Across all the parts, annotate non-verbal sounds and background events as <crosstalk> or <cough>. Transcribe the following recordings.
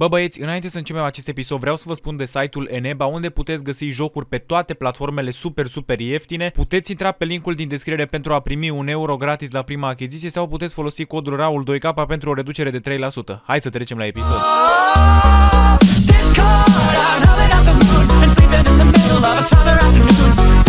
Bă băieți, înainte să începem acest episod vreau să vă spun de site-ul Eneba unde puteți găsi jocuri pe toate platformele super super ieftine. Puteți intra pe linkul din descriere pentru a primi un euro gratis la prima achiziție sau puteți folosi codul RAUL2K pentru o reducere de 3%. Hai să trecem la episod. Oh,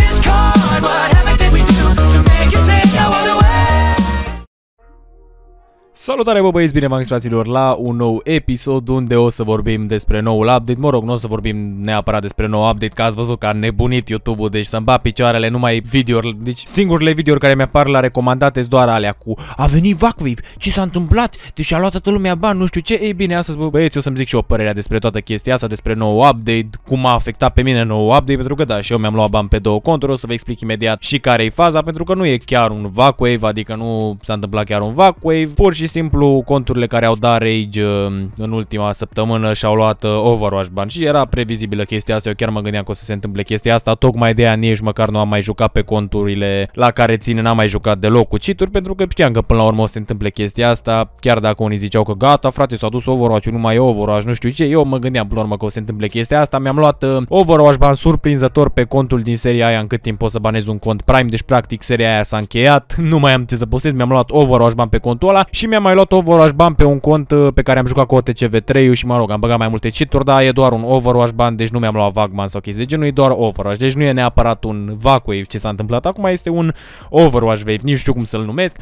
Salutare bă băieți, bine v-am la un nou episod unde o să vorbim despre noul update Mă rog, nu o să vorbim neapărat despre nou update, că ați văzut că a nebunit YouTube-ul Deci să-mi bat picioarele numai -uri. Deci singurile video care mi-apar la recomandate doar alea cu A venit Vacwave, ce s-a întâmplat? Deci a luat toată lumea bani, nu știu ce Ei bine, astăzi bă băieți, o să-mi zic și o părerea despre toată chestia asta Despre nou update, cum a afectat pe mine nou update Pentru că da, și eu mi-am luat bani pe două conturi O să vă explic imediat și care e faza Pentru că nu e chiar un Vacwave, adică nu s-a întâmplat chiar un Vacwave Pur și simplu conturile care au dat rage uh, în ultima săptămână și au luat uh, Overwatch bani și era previzibilă chestia asta, eu chiar mă gândeam că o să se întâmple chestia asta, tocmai de aia nici măcar nu am mai jucat pe conturile la care ține, n-am mai jucat deloc cu cituri, pentru că știam că până la urmă o să se întâmple chestia asta, chiar dacă unii ziceau că gata frate s-a dus Overwatch, nu mai e Overwatch, nu știu ce, eu mă gândeam până la urmă că o să se întâmple chestia asta, mi-am luat uh, Overwatch bani surprinzător pe contul din seria aia în cât timp pot să banez un cont Prime, deci practic seria aia s-a încheiat, <laughs> nu mai am ce să postez, mi-am luat Overwatch bani pe contul ăla și mi-am am mai luat overwatch ban pe un cont uh, pe care am jucat cu OTCV3 și mă rog, am băgat mai multe cituri, dar e doar un overwatch ban, deci nu mi-am luat Vagman sau chestii de genul, e doar overwatch. Deci nu e neapărat un Vacuave ce s-a întâmplat acum, este un overwatch wave, nici nu știu cum să-l numesc.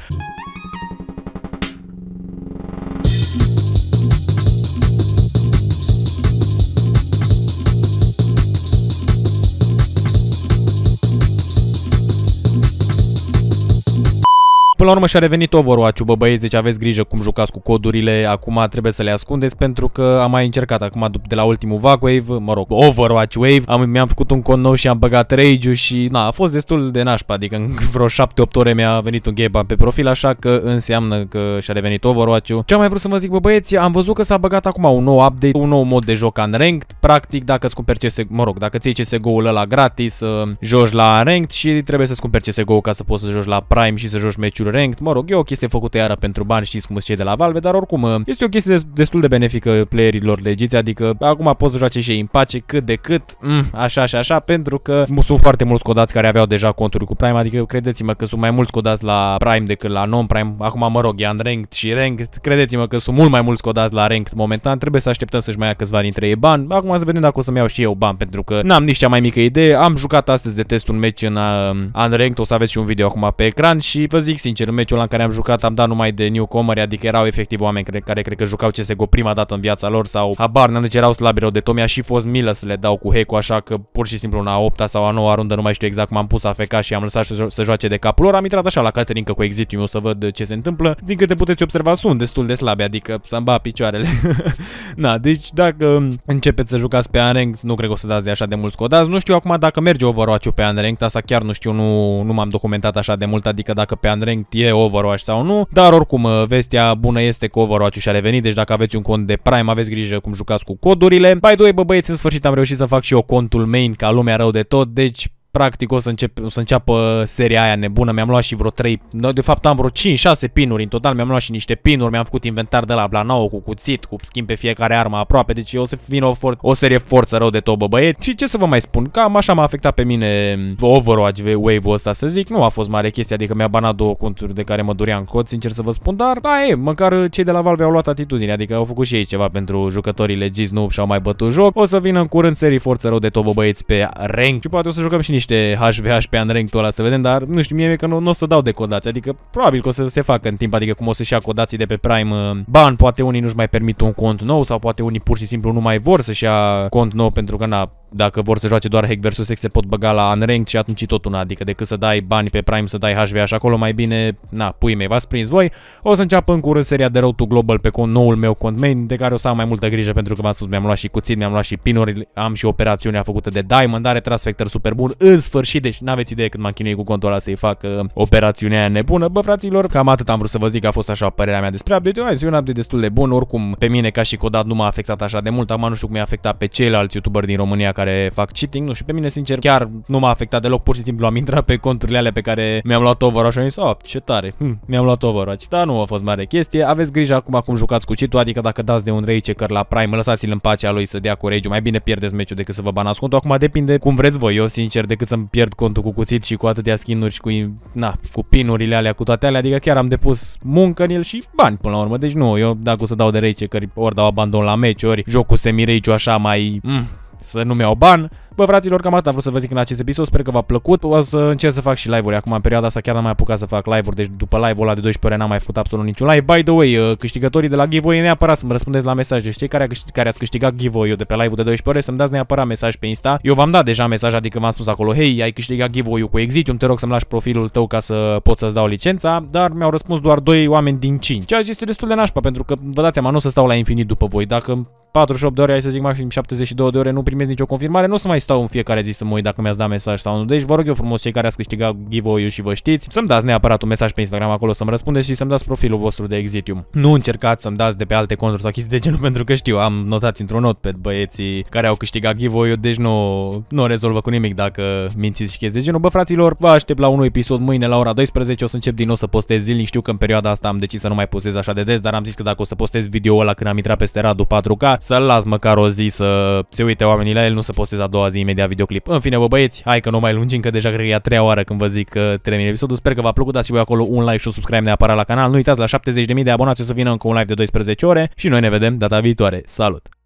la urmă și-a revenit Overwatch-ul, bă băieți, deci aveți grijă cum jucați cu codurile, acum trebuie să le ascundeți pentru că am mai încercat acum de la ultimul VAC Wave, mă rog, Overwatch Wave, am, mi-am făcut un cont nou și am băgat rage și na, a fost destul de nașpa, adică în <laughs> vreo 7-8 ore mi-a venit un game pe profil, așa că înseamnă că și-a revenit Overwatch-ul. Ce am mai vrut să vă zic, bă băieți, am văzut că s-a băgat acum un nou update, un nou mod de joc în ranked, practic dacă îți cumperi CS, mă rog, dacă ții CSGO-ul ăla gratis, uh, joci la ranked și trebuie să-ți cumperi CSGO ca să poți să joci la prime și să joci meciuri ranked, mă rog, e o chestie făcută iară pentru bani, știți cum sunt cei de la Valve, dar oricum ă, este o chestie destul de benefică playerilor legiți, adică acum poți să joace și ei în pace cât de cât, mm, așa și așa, pentru că sunt foarte mulți codați care aveau deja conturi cu Prime, adică credeți-mă că sunt mai mulți codați la Prime decât la non-Prime, acum mă rog, e ranked și ranked, credeți-mă că sunt mult mai mulți codați la ranked momentan, trebuie să așteptăm să-și mai ia câțiva dintre ei bani, acum să vedem dacă o să-mi iau și eu bani, pentru că n-am nici cea mai mică idee, am jucat astăzi de test un meci în uh, unranked, o să aveți și un video acum pe ecran și vă zic sincer, în meciul ăla în care am jucat am dat numai de newcomer, adică erau efectiv oameni care, care cred că jucau CSGO prima dată în viața lor sau habar n-am deci erau slabi rău de tot. a și fost milă să le dau cu heco, așa că pur și simplu la 8 sau a 9 rundă, nu mai știu exact cum am pus AFK și am lăsat să joace de capul lor. Am intrat așa la Caterinca cu exit eu să văd ce se întâmplă. Din câte puteți observa, sunt destul de slabe, adică să-mi picioarele. <laughs> Na, deci dacă începeți să jucați pe unranked, nu cred că o să dați de așa de mult scodați. Nu știu acum dacă merge overwatch pe unranked, asta chiar nu știu, nu, nu m-am documentat așa de mult, adică dacă pe unranked e Overwatch sau nu, dar oricum uh, vestea bună este că Overwatch și-a revenit, deci dacă aveți un cont de Prime, aveți grijă cum jucați cu codurile. By the way, bă băieți, în sfârșit am reușit să fac și eu contul main ca lumea rău de tot, deci practic o să, încep, o să înceapă seria aia nebună, mi-am luat și vreo 3, de fapt am vreo 5-6 pinuri în total, mi-am luat și niște pinuri, mi-am făcut inventar de la Blanau cu cuțit, cu schimb pe fiecare armă aproape, deci o să vină o, for- o serie forță rău de tobă băieți. Și ce să vă mai spun, cam așa m-a afectat pe mine Overwatch wave-ul ăsta, să zic, nu a fost mare chestia, adică mi-a banat două conturi de care mă în cod, sincer să vă spun, dar da, e, măcar cei de la Valve au luat atitudine, adică au făcut și ei ceva pentru jucătorii legis, nu și-au mai bătut joc. O să vină în curând serii forță rău de tobă băieți, pe rank și poate o să jucăm și niște HVH pe unranked-ul ăla să vedem, dar nu știu, mie că nu, nu o să dau de adică probabil că o să se facă în timp, adică cum o să-și ia codații de pe Prime uh, ban, poate unii nu-și mai permit un cont nou sau poate unii pur și simplu nu mai vor să-și ia cont nou pentru că na, dacă vor să joace doar hack versus hack se pot băga la unranked și atunci tot una, adică decât să dai bani pe Prime, să dai HV și acolo mai bine, na, pui mei, v-ați prins voi. O să înceapă în curând seria de Road to Global pe noul meu cont main, de care o să am mai multă grijă pentru că v-am spus, mi-am luat și cuțit, mi-am luat și pinuri, am și operațiunea făcută de Diamond, are Transfector Factor super bun, în sfârșit, deci n-aveți idee cât m-am chinuit cu contul ăla să-i fac uh, operațiunea aia nebună. Bă, fraților, cam atât am vrut să vă zic, a fost așa părerea mea despre update Ai, un update destul de bun, oricum pe mine ca și Codat nu m-a afectat așa de mult, am nu știu cum mi-a afectat pe ceilalți youtuberi din România care fac cheating, nu știu, pe mine sincer chiar nu m-a afectat deloc, pur și simplu am intrat pe conturile alea pe care mi-am luat overwatch și am zis, oh, ce tare, hm, mi-am luat overwatch, dar nu a fost mare chestie, aveți grijă acum cum jucați cu cheat adică dacă dați de un ragecker la prime, lăsați-l în pacea lui să dea cu rage mai bine pierdeți meciul decât să vă banați contul, acum depinde cum vreți voi, eu sincer decât să-mi pierd contul cu cuțit și cu atâtea skin-uri și cu, na, cu pinurile alea, cu toate alea, adică chiar am depus muncă în el și bani până la urmă, deci nu, eu dacă o să dau de rage, că ori dau abandon la meci, ori joc cu semi așa mai... Mm, să nu-mi iau ban. Bă, fraților, cam atât am vrut să vă zic în acest episod, sper că v-a plăcut. O să încerc să fac și live-uri acum, în perioada asta chiar n-am mai apucat să fac live-uri, deci după live-ul ăla de 12 ore n-am mai făcut absolut niciun live. By the way, uh, câștigătorii de la giveaway neapărat să-mi răspundeți la mesaj, deci cei care, care ați câștigat giveaway-ul de pe live-ul de 12 ore să-mi dați neapărat mesaj pe Insta. Eu v-am dat deja mesaj, adică v-am spus acolo, hei, ai câștigat giveaway-ul cu Exitium, te rog să-mi lași profilul tău ca să pot să-ți dau licența, dar mi-au răspuns doar 2 oameni din 5, ceea ce este destul de nașpa, pentru că vă dați seama, nu o să stau la infinit după voi, dacă 48 de ore, hai să zic maxim 72 de ore, nu primesc nicio confirmare, nu o să mai stau în fiecare zi să mă uit dacă mi-ați dat mesaj sau nu. Deci vă rog eu frumos cei care ați câștigat giveaway-ul și vă știți, să-mi dați neapărat un mesaj pe Instagram acolo să-mi răspundeți și să-mi dați profilul vostru de Exitium. Nu încercați să-mi dați de pe alte conturi sau chestii de genul <laughs> pentru că știu, am notat într-un not pe băieții care au câștigat giveaway-ul, deci nu, nu rezolvă cu nimic dacă mințiți și chestii de genul. Bă, fraților, vă aștept la un episod mâine la ora 12, o să încep din nou să postez zilnic, știu că în perioada asta am decis să nu mai postez așa de des, dar am zis că dacă o să postez video ăla când am intrat peste Radu 4K, Exact. Să-l las măcar o zi să se uite oamenii la el, nu să postez a doua zi imediat videoclip. În fine, bă băieți, hai că nu mai lungim, că deja cred că e a treia oară când vă zic că uh, termin episodul. Sper că v-a plăcut, dați și voi acolo un like și un subscribe neapărat la canal. Nu uitați, la 70.000 de abonați o să vină încă un live de 12 ore și noi ne vedem data viitoare. Salut!